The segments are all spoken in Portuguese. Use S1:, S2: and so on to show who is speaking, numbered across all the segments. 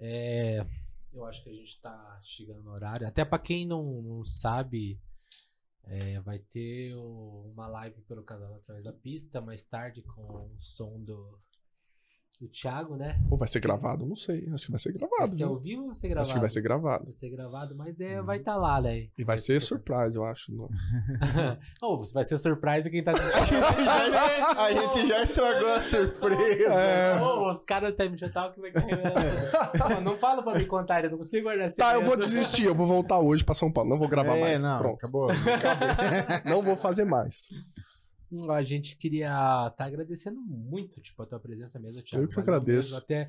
S1: É, eu acho que a gente está chegando no horário. Até para quem não, não sabe, é, vai ter uma live pelo canal através da pista mais tarde com o som do, o Thiago, né? Ou vai ser gravado?
S2: Não sei. Acho que vai ser gravado. Vai ser né?
S1: vivo ou vai ser gravado? Acho que vai ser gravado. Vai ser gravado, mas é, uhum. vai estar tá lá, né? E vai, ser, surpresa, surprise, eu acho. Não. oh, vai ser surprise quem tá assistindo. a gente já estragou a surpresa. É. Oh, os caras do Time Total que vai é? querer? não fala pra me contar, eu não consigo guardar esse Tá, eu vou desistir,
S2: eu vou voltar hoje pra São Paulo. Não vou gravar é, mais. Não, Pronto.
S1: Acabou. não vou fazer mais a gente queria estar tá agradecendo muito, tipo, a tua presença mesmo, Thiago. Eu que agradeço. Mesmo, até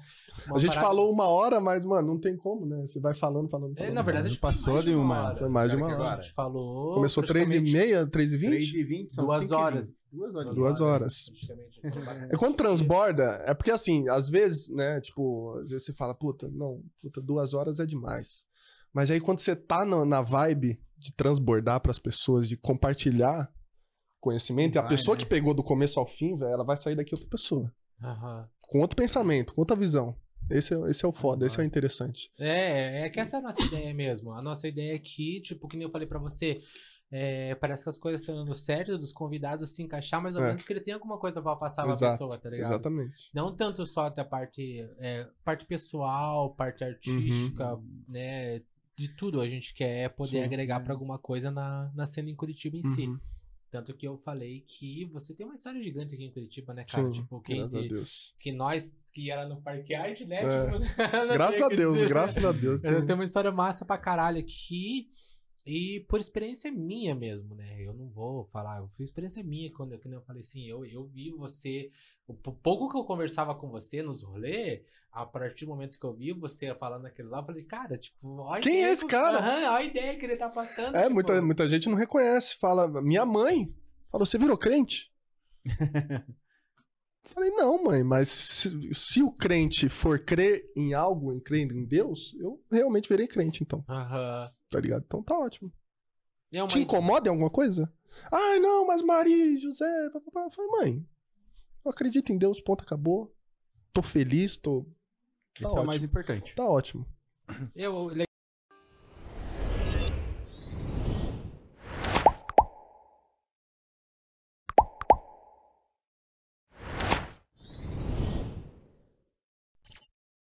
S1: a gente parada... falou uma hora,
S2: mas, mano, não tem como, né? Você vai falando, falando, é, falando. É, na verdade, a gente passou de uma hora. Foi mais de uma hora. A gente falou... Começou três e meia, três e vinte? Três e vinte, são Duas horas. Duas horas. Duas horas. É quando transborda, é porque, assim, às vezes, né, tipo, às vezes você fala, puta, não, puta, duas horas é demais. Mas aí quando você tá na vibe de transbordar para as pessoas, de compartilhar conhecimento, vai, e a pessoa né? que pegou do começo ao fim, velho, ela vai sair daqui outra pessoa. Uhum. Com outro pensamento, com outra visão. Esse, é, esse é o foda, uhum. esse é o interessante.
S1: É, é que essa é a nossa ideia mesmo. A nossa ideia é que, tipo, que nem eu falei para você, é, parece que as coisas estão dando certo, dos convidados se encaixar, mas ao é. menos que ele tem alguma coisa para passar Exato, pra pessoa, tá ligado? Exatamente. Não tanto só da parte, é, parte pessoal, parte artística, uhum. né? De tudo a gente quer poder Sim. agregar para é. alguma coisa na, na cena em Curitiba em uhum. si. Tanto que eu falei que você tem uma história gigante aqui em Curitiba, né, cara? Sim, tipo, que, graças de, a Deus. que nós, que era no Parque Arte, né? É. Tipo, graças a Deus, dizer, graças a Deus. Você tem uma história massa pra caralho aqui. E por experiência minha mesmo, né? Eu não vou falar, foi experiência minha quando eu, quando eu falei assim, eu, eu vi você, o pouco que eu conversava com você nos rolê, a partir do momento que eu vi você falando aqueles lá, eu falei, cara, tipo, olha Quem é esse cara? olha a ideia que ele tá passando. É, tipo... muita,
S2: muita gente não reconhece, fala, minha mãe, falou, você virou crente? Falei, não, mãe, mas se, se, o crente for crer em algo, em crer em Deus, eu realmente verei crente, então. Aham. Tá ligado? Então tá ótimo. É uma... Te incomoda em alguma coisa? Ai, não, mas Maria, José, papapá. Eu falei, mãe, eu acredito em Deus, ponto, acabou. Tô feliz, tô. Tá Isso ótimo. é o tá mais importante. Tá ótimo.
S1: Eu,